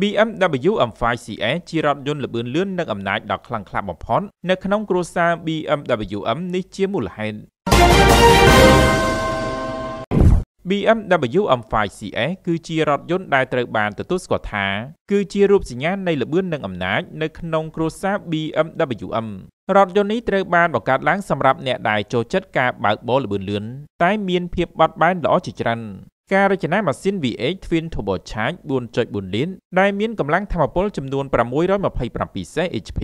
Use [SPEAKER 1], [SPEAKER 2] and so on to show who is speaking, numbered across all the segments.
[SPEAKER 1] BMW M5 CS ជារថយន្តល្បឿនលឿននិងអំណាចដ៏ខ្លាំងក្លាបំផុតនៅក្នុងគ្រួសារ BMW M នេះជាមូលហេតុ BMW M5 CS គឺជារថយន្តដែលត្រូវបានទទួលស្គាល់ថាគឺជារូបសញ្ញានៃល្បឿននិងអំណាច នៅក្នុងគ្រួសារ BMW M រថយន្តនេះត្រូវបានបង្កើតឡើងសម្រាប់អ្នកដែលចូលចិត្តការបើកបរល្បឿនលឿនតែមានភាពបត់បែនល្អជាច្រើនការរចនាម៉ាស៊ីន V8 Twin Turbocharged 4.4លីត្រដែលមានកម្លាំងថាមពលចំនួន627សេស HP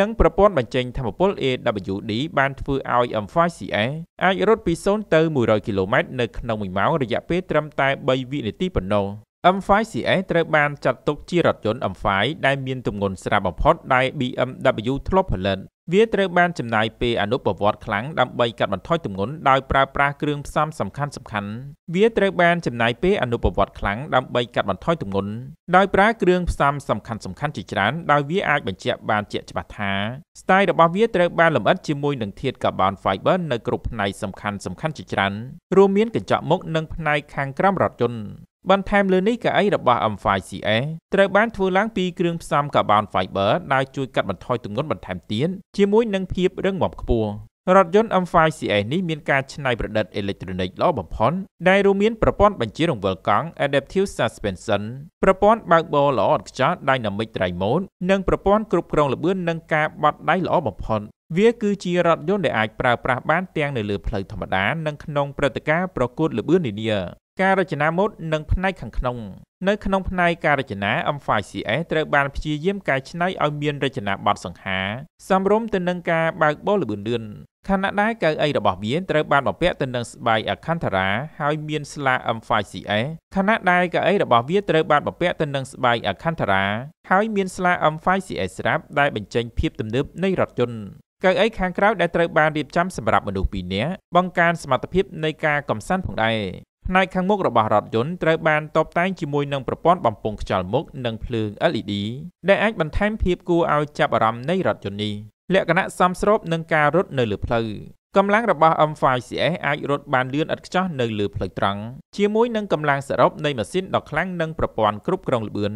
[SPEAKER 1] និងប្រព័ន្ធបញ្ចេញថាមពល AWD បានធ្វើឲ្យ M5CS អាចរត់ពី0ទៅ100គីឡូម៉ែត្រនៅក្នុង1ម៉ោងរយៈពេលត្រឹមតែ3វិនាទីប៉ុណ្ណោះ M5CS ត្រូវបានចាត់ទុកជារថយន្ត M5 ដែលមានទម្ងន់ស្រាប់បំផុតដែល BMW ធ្លាប់ផលិតវាត្រូវបានចំណាយពេលអនុប្រវត្តិខ្លាំងដើម្បីកាត់បន្ថយទម្ងន់ដោយប្រើប្រាស់គ្រឿងផ្សំសំខាន់ៗវាត្រូវបានចំណាយពេលអនុប្រវត្តិខ្លាំងដើម្បីកាត់បន្ថយទម្ងន់ដោយប្រើគ្រឿងផ្សំសំខាន់ៗជាច្រើនដោយវាអាចបញ្ជាក់បានជាក់ច្បាស់ថាស្ទាយរបស់វាត្រូវបានលម្អិតជាមួយនឹងធាតុកាបូន fiber នៅគ្រប់ផ្នែកសំខាន់ៗជាច្រើនរួមមានកញ្ចក់មុខនិងផ្នែកខាងក្រោមរថយន្តបន្ថែមលើនេះកៅអីរបស់ M5CA ត្រូវបានធ្វើឡើងពីគ្រឿងផ្សំ Carbon Fiber ដែលជួយកាត់បន្ថយទម្ងន់បន្ថែមទៀតជាមួយនឹងភាពរឹងមាំខ្ពស់រថយន្ត M5CA នេះមានការច្នៃប្រឌិតអេឡិចត្រូនិកល្អបំផុតដែលរួមមានប្រព័ន្ធបញ្ជារង្វិលកង់ Adaptive Suspension ប្រព័ន្ធបើកបរល្អឥតខ្ចោះ Dynamic Drive Mode និងប្រព័ន្ធគ្រប់គ្រងល្បឿននិងការបត់ដៃល្អបំផុត វាគឺជារថយន្តដែលអាចប្រើប្រាស់បានទាំងនៅលើផ្លូវធម្មតានិងក្នុងព្រឹត្តិការណ៍ប្រកួតល្បឿននានាការរចនាម៉ូដនិងផ្នែកខាងក្នុងនៅក្នុងផ្នែកការរចនា M5CS ត្រូវបានព្យាយាមកែច្នៃឲ្យមានរចនាប័ទ្មសង្ហា សមរម្យទៅនឹងការបើកបរល្បឿនលឿនខណៈដែលកៅអីរបស់វាត្រូវបានបំពាក់ទៅនឹងស្បៃ Alcantara ហើយមានស្លាក M5CS ខណៈដែលកៅអីរបស់វាត្រូវបានបំពាក់ទៅនឹងស្បៃ Alcantara ហើយមានស្លាក M5CS ស្រាប់ដែលបញ្ចេញភាពទំនើបនៃរថយន្តកៅអីខាងក្រៅដែលត្រូវបានរៀបចំសម្រាប់មនុស្សពីរនាក់បង្កើនសមត្ថភាពនៃការកំសាន្តផងដែរផ្នែកខាងមុខរបស់រថយន្តត្រូវបានតបតែងជាមួយនឹងប្រព័ន្ធបំពង់ខ្យល់មុខនិងភ្លើង LED ដែលអាចបន្ថែមភាពគួរឲ្យចាប់អារម្មណ៍នៃរថយន្តនេះលក្ខណៈសមស្របនឹងការរត់នៅលើផ្លូវកម្លាំងរបស់ M5CS អាចរត់បានលឿនឥតខ្ចោះនៅលើផ្លូវត្រង់ជាមួយនឹងកម្លាំងសរុបនៃម៉ាស៊ីនដ៏ខ្លាំងនិងប្រព័ន្ធគ្រប់គ្រងល្បឿន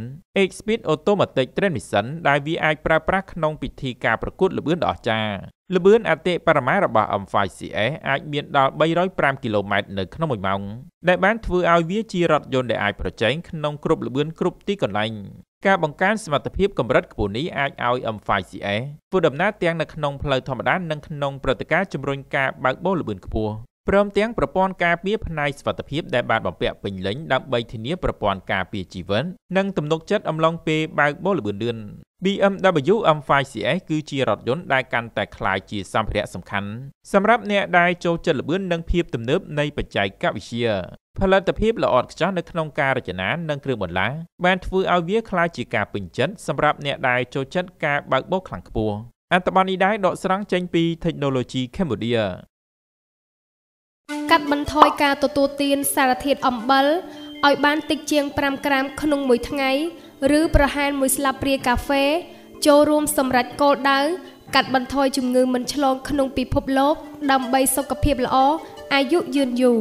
[SPEAKER 1] X-Speed Automatic Transmission ដែលវាអាចប្រើប្រាស់ក្នុងពិធីការប្រកួតល្បឿនដ៏អស្ចារ្យល្បឿនអតិបរមារបស់ M5CS អាចមានដល់305គីឡូម៉ែត្រនៅក្នុង1ម៉ោងដែលបានធ្វើឲ្យវាជារថយន្តដែលអាចប្រជែងក្នុងគ្រប់ល្បឿនគ្រប់ទីកន្លែងការបង្កើនសមត្ថភាពកម្រិតខ្ពស់នេះអាចឲ្យ M5CA ធ្វើដំណើរទាំងនៅក្នុងផ្លូវធម្មតានិងក្នុងព្រឹត្តិការណ៍ជំរុញការបើកបរល្បឿនខ្ពស់ព្រមទាំងប្រព័ន្ធការពារផ្នែកសុវត្ថិភាពដែលបានបំពាក់ពេញលេញដើម្បីធានាប្រព័ន្ធការពារជីវិតនិងទំនុកចិត្តអំឡុងពេលបើកបរល្បឿនលឿន BMW M5CS គឺជារថយន្តដែលកាន់តែคล้ายជាសម្ភារៈសំខាន់សម្រាប់អ្នកដែលចូលចិត្តល្បឿននិងភាពទំនើប នៃបច្ចេកវិទ្យាផលិតភាពល្អឥតខ្ចោះនៅក្នុងការរចនានិងគ្រឿងបន្លាបានធ្វើឲ្យវាក្លាយជាការពេញចិត្តសម្រាប់អ្នកដែលចូលចិត្តការបើកបរខ្លាំងខ្ពស់អត្តបទនេះដែរដកស្រង់ចេញពី Technology Cambodia កាត់បន្ថយការទទួលទានសារធាតុអំបិលឲ្យបានតិចជាង5ក្រាមក្នុងមួយថ្ងៃ ឬប្រហែលមួយស្លាបព្រាកាហ្វេចូលរួមសម្រាប់គោលដៅ កាត់បន្ថយជំងឺមិនឆ្លងក្នុងពិភពលោកដើម្បីសុខភាពល្អអាយុយឺនយូរ